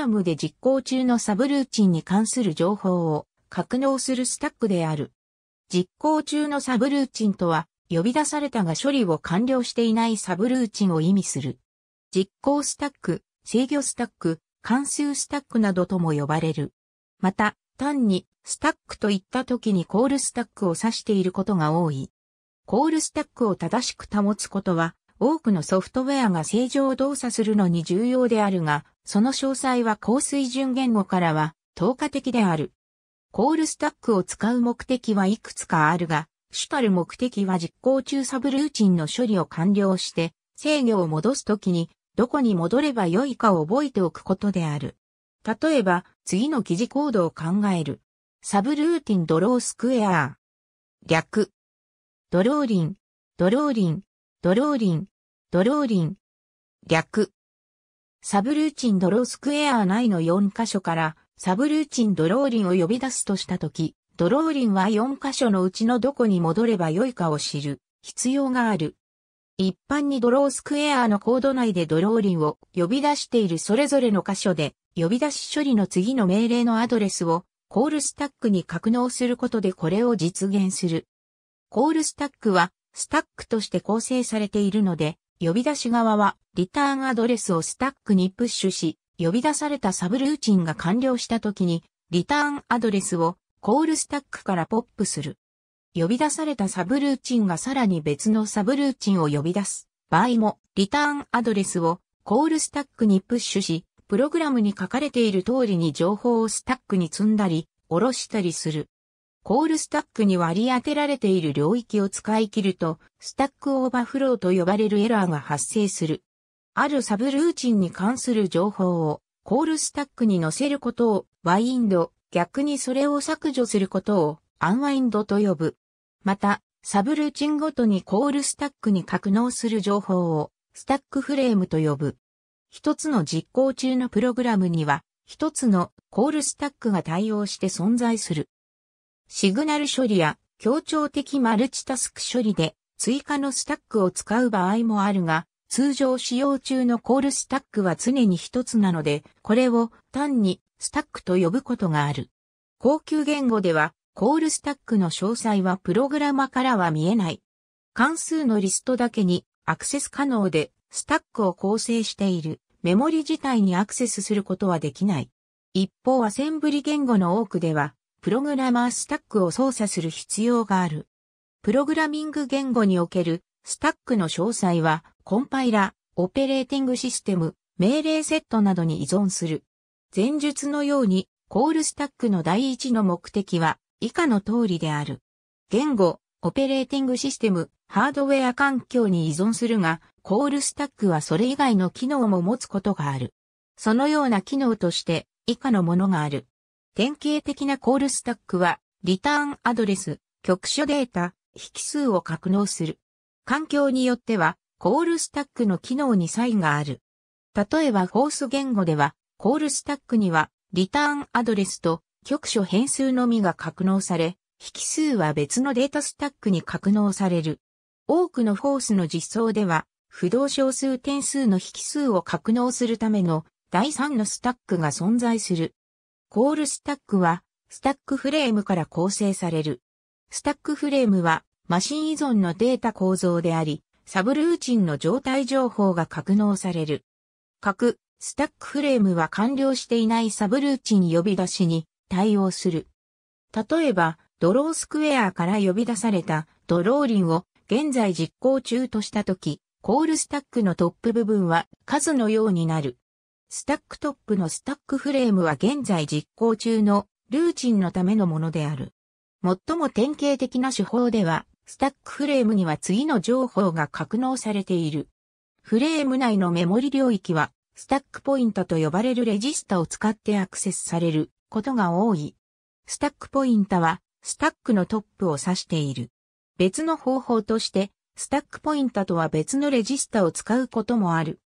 ラムで実行中のサブルーチンに関する情報を格納するスタックである。実行中のサブルーチンとは、呼び出されたが処理を完了していないサブルーチンを意味する。実行スタック、制御スタック、関数スタックなどとも呼ばれる。また、単に、スタックといった時にコールスタックを指していることが多い。コールスタックを正しく保つことは、多くのソフトウェアが正常動作するのに重要であるが、その詳細は高水準言語からは、透過的である。コールスタックを使う目的はいくつかあるが、主たる目的は実行中サブルーチンの処理を完了して、制御を戻すときに、どこに戻ればよいかを覚えておくことである。例えば、次の記事コードを考える。サブルーティンドロースクエア略。ドローリン、ドローリン、ドローリン、ドローリン。略。サブルーチンドロースクエア内の4箇所からサブルーチンドローリンを呼び出すとしたとき、ドローリンは4箇所のうちのどこに戻ればよいかを知る必要がある。一般にドロースクエアのコード内でドローリンを呼び出しているそれぞれの箇所で呼び出し処理の次の命令のアドレスをコールスタックに格納することでこれを実現する。コールスタックはスタックとして構成されているので、呼び出し側は、リターンアドレスをスタックにプッシュし、呼び出されたサブルーチンが完了した時に、リターンアドレスをコールスタックからポップする。呼び出されたサブルーチンがさらに別のサブルーチンを呼び出す場合も、リターンアドレスをコールスタックにプッシュし、プログラムに書かれている通りに情報をスタックに積んだり、下ろしたりする。コールスタックに割り当てられている領域を使い切ると、スタックオーバーフローと呼ばれるエラーが発生する。あるサブルーチンに関する情報をコールスタックに載せることをワインド、逆にそれを削除することをアンワインドと呼ぶ。また、サブルーチンごとにコールスタックに格納する情報をスタックフレームと呼ぶ。一つの実行中のプログラムには、一つのコールスタックが対応して存在する。シグナル処理や協調的マルチタスク処理で追加のスタックを使う場合もあるが、通常使用中のコールスタックは常に一つなので、これを単にスタックと呼ぶことがある。高級言語では、コールスタックの詳細はプログラマからは見えない。関数のリストだけにアクセス可能で、スタックを構成しているメモリ自体にアクセスすることはできない。一方、アセンブリ言語の多くでは、プログラマースタックを操作する必要がある。プログラミング言語におけるスタックの詳細はコンパイラ、オペレーティングシステム、命令セットなどに依存する。前述のように、コールスタックの第一の目的は以下の通りである。言語、オペレーティングシステム、ハードウェア環境に依存するが、コールスタックはそれ以外の機能も持つことがある。そのような機能として以下のものがある。典型的なコールスタックは、リターンアドレス、局所データ、引数を格納する。環境によっては、コールスタックの機能に差異がある。例えばフォース言語では、コールスタックには、リターンアドレスと局所変数のみが格納され、引数は別のデータスタックに格納される。多くのフォースの実装では、不動小数点数の引数を格納するための第3のスタックが存在する。コールスタックは、スタックフレームから構成される。スタックフレームは、マシン依存のデータ構造であり、サブルーチンの状態情報が格納される。各、スタックフレームは完了していないサブルーチン呼び出しに対応する。例えば、ドロースクエアから呼び出されたドローリンを現在実行中としたとき、コールスタックのトップ部分は数のようになる。スタックトップのスタックフレームは現在実行中のルーチンのためのものである。最も典型的な手法では、スタックフレームには次の情報が格納されている。フレーム内のメモリ領域は、スタックポイントと呼ばれるレジスタを使ってアクセスされることが多い。スタックポイントは、スタックのトップを指している。別の方法として、スタックポイントとは別のレジスタを使うこともある。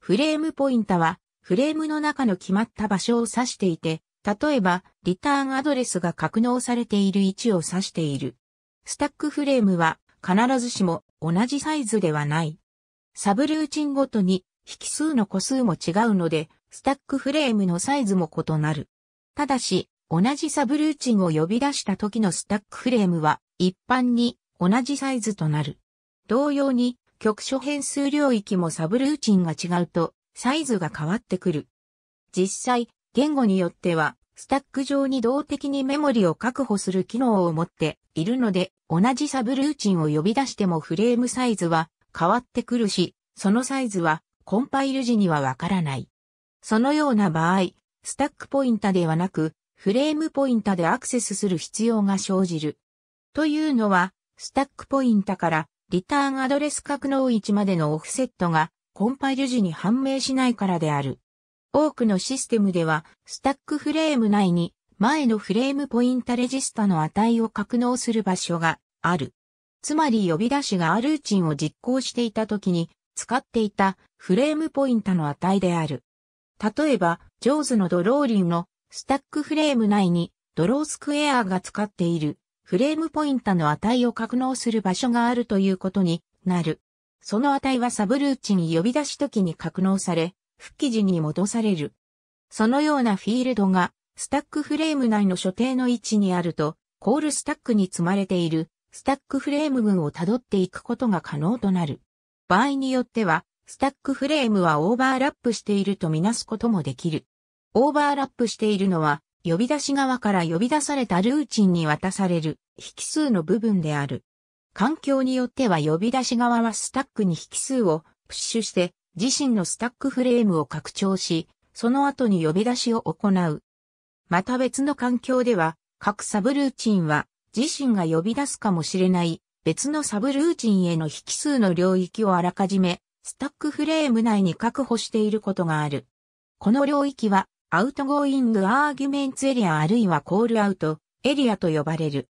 フレームポイントは、フレームの中の決まった場所を指していて、例えば、リターンアドレスが格納されている位置を指している。スタックフレームは必ずしも同じサイズではない。サブルーチンごとに引数の個数も違うので、スタックフレームのサイズも異なる。ただし、同じサブルーチンを呼び出した時のスタックフレームは一般に同じサイズとなる。同様に、局所変数領域もサブルーチンが違うとサイズが変わってくる。実際、言語によっては、スタック上に動的にメモリを確保する機能を持っているので、同じサブルーチンを呼び出してもフレームサイズは変わってくるし、そのサイズはコンパイル時にはわからない。そのような場合、スタックポインタではなく、フレームポインタでアクセスする必要が生じる。というのは、スタックポインタからリターンアドレス格納位置までのオフセットがコンパイル時に判明しないからである。多くのシステムでは、スタックフレーム内に前のフレームポインタレジスタの値を格納する場所がある。つまり呼び出しがアルーチンを実行していた時に使っていたフレームポインタの値である。例えば、ジョーズのドローリンのスタックフレーム内にドロースクエアが使っているフレームポインタの値を格納する場所があるということになる。その値はサブルーチン呼び出し時に格納され、復帰時に戻される。そのようなフィールドが、スタックフレーム内の所定の位置にあると、コールスタックに積まれている、スタックフレーム群を辿っていくことが可能となる。場合によっては、スタックフレームはオーバーラップしているとみなすこともできる。オーバーラップしているのは、呼び出し側から呼び出されたルーチンに渡される、引数の部分である。環境によっては呼び出し側はスタックに引数をプッシュして自身のスタックフレームを拡張し、その後に呼び出しを行う。また別の環境では、各サブルーチンは自身が呼び出すかもしれない別のサブルーチンへの引数の領域をあらかじめスタックフレーム内に確保していることがある。この領域はアウトゴーイングアーギュメンツエリアあるいはコールアウトエリアと呼ばれる。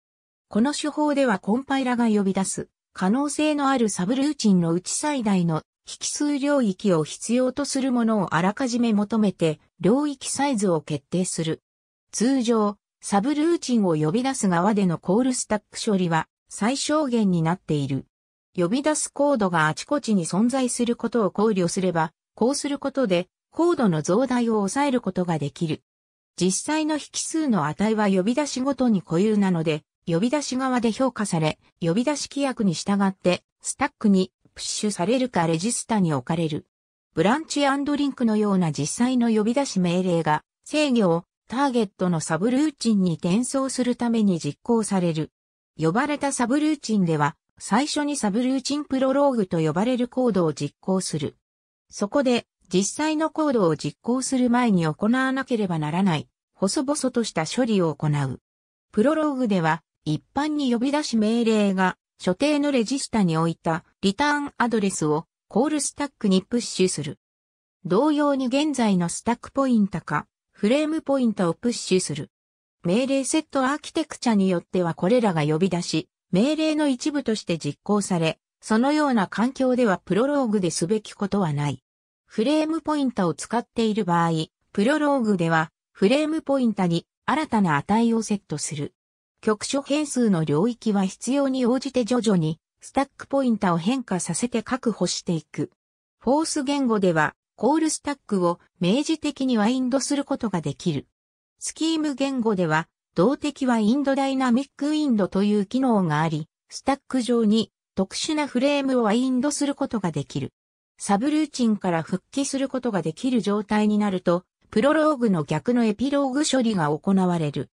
この手法ではコンパイラが呼び出す可能性のあるサブルーチンのうち最大の引数領域を必要とするものをあらかじめ求めて領域サイズを決定する。通常、サブルーチンを呼び出す側でのコールスタック処理は最小限になっている。呼び出すコードがあちこちに存在することを考慮すれば、こうすることでコードの増大を抑えることができる。実際の引数の値は呼び出しごとに固有なので、呼び出し側で評価され、呼び出し規約に従って、スタックにプッシュされるかレジスタに置かれる。ブランチリンクのような実際の呼び出し命令が、制御をターゲットのサブルーチンに転送するために実行される。呼ばれたサブルーチンでは、最初にサブルーチンプロローグと呼ばれるコードを実行する。そこで、実際のコードを実行する前に行わなければならない、細々とした処理を行う。プロローグでは、一般に呼び出し命令が所定のレジスタに置いたリターンアドレスをコールスタックにプッシュする。同様に現在のスタックポインタかフレームポインタをプッシュする。命令セットアーキテクチャによってはこれらが呼び出し、命令の一部として実行され、そのような環境ではプロローグですべきことはない。フレームポインタを使っている場合、プロローグではフレームポインタに新たな値をセットする。局所変数の領域は必要に応じて徐々にスタックポインタを変化させて確保していく。フォース言語ではコールスタックを明示的にワインドすることができる。スキーム言語では動的ワインドダイナミックウィンドという機能があり、スタック上に特殊なフレームをワインドすることができる。サブルーチンから復帰することができる状態になると、プロローグの逆のエピローグ処理が行われる。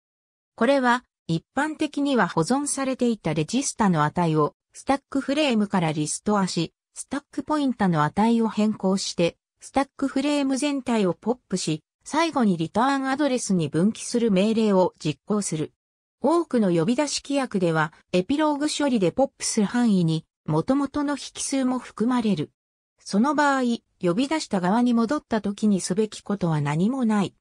これは一般的には保存されていたレジスタの値をスタックフレームからリストアし、スタックポインタの値を変更して、スタックフレーム全体をポップし、最後にリターンアドレスに分岐する命令を実行する。多くの呼び出し規約では、エピローグ処理でポップする範囲に、元々の引数も含まれる。その場合、呼び出した側に戻った時にすべきことは何もない。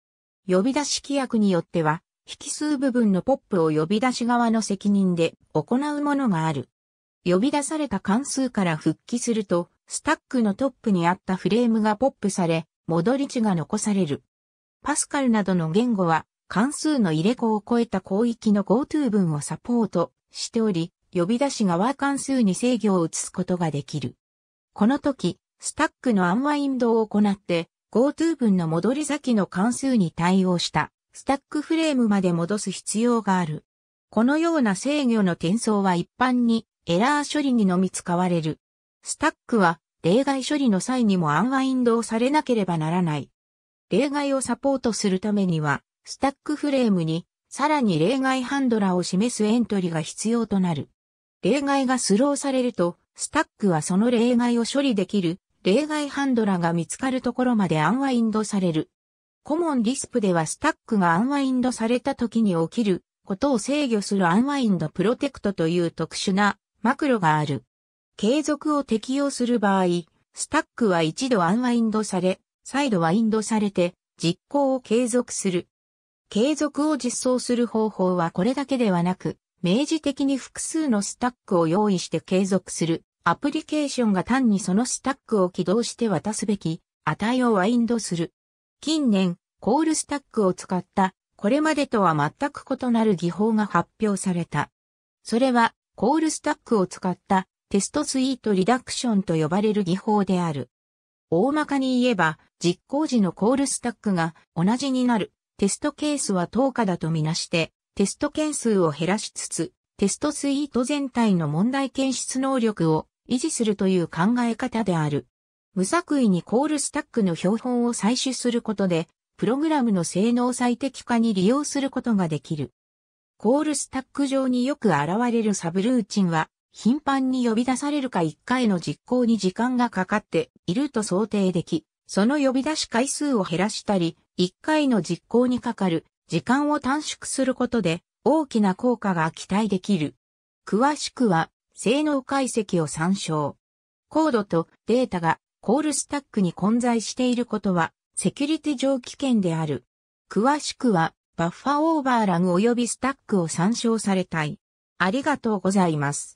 呼び出し規約によっては、引数部分のポップを呼び出し側の責任で行うものがある。呼び出された関数から復帰すると、スタックのトップにあったフレームがポップされ、戻り値が残される。パスカルなどの言語は関数の入れ子を超えた広域の GoTo 文をサポートしており、呼び出し側関数に制御を移すことができる。この時、スタックのアンワインドを行って、GoTo 文の戻り先の関数に対応したスタックフレームまで戻す必要がある。このような制御の転送は一般にエラー処理にのみ使われる。スタックは例外処理の際にもアンワインドをされなければならない。例外をサポートするためには、スタックフレームにさらに例外ハンドラーを示すエントリーが必要となる。例外がスローされると、スタックはその例外を処理できる例外ハンドラが見つかるところまでアンワインドされる。コモンリスプではスタックがアンワインドされた時に起きることを制御するアンワインドプロテクトという特殊なマクロがある。継続を適用する場合、スタックは一度アンワインドされ、再度ワインドされて実行を継続する。継続を実装する方法はこれだけではなく、明示的に複数のスタックを用意して継続する。アプリケーションが単にそのスタックを起動して渡すべき値をワインドする。近年、コールスタックを使った、これまでとは全く異なる技法が発表された。それは、コールスタックを使ったテストスイートリダクションと呼ばれる技法である。大まかに言えば、実行時のコールスタックが同じになる。テストケースは10日だとみなして、テスト件数を減らしつつ、テストスイート全体の問題検出能力を維持するという考え方である。無作為にコールスタックの標本を採取することで、プログラムの性能最適化に利用することができる。コールスタック上によく現れるサブルーチンは、頻繁に呼び出されるか1回の実行に時間がかかっていると想定でき、その呼び出し回数を減らしたり、1回の実行にかかる時間を短縮することで大きな効果が期待できる。詳しくは性能解析を参照。コードとデータがコールスタックに混在していることは、セキュリティ上危険である。詳しくは、バッファオーバーラグ及びスタックを参照されたい。ありがとうございます。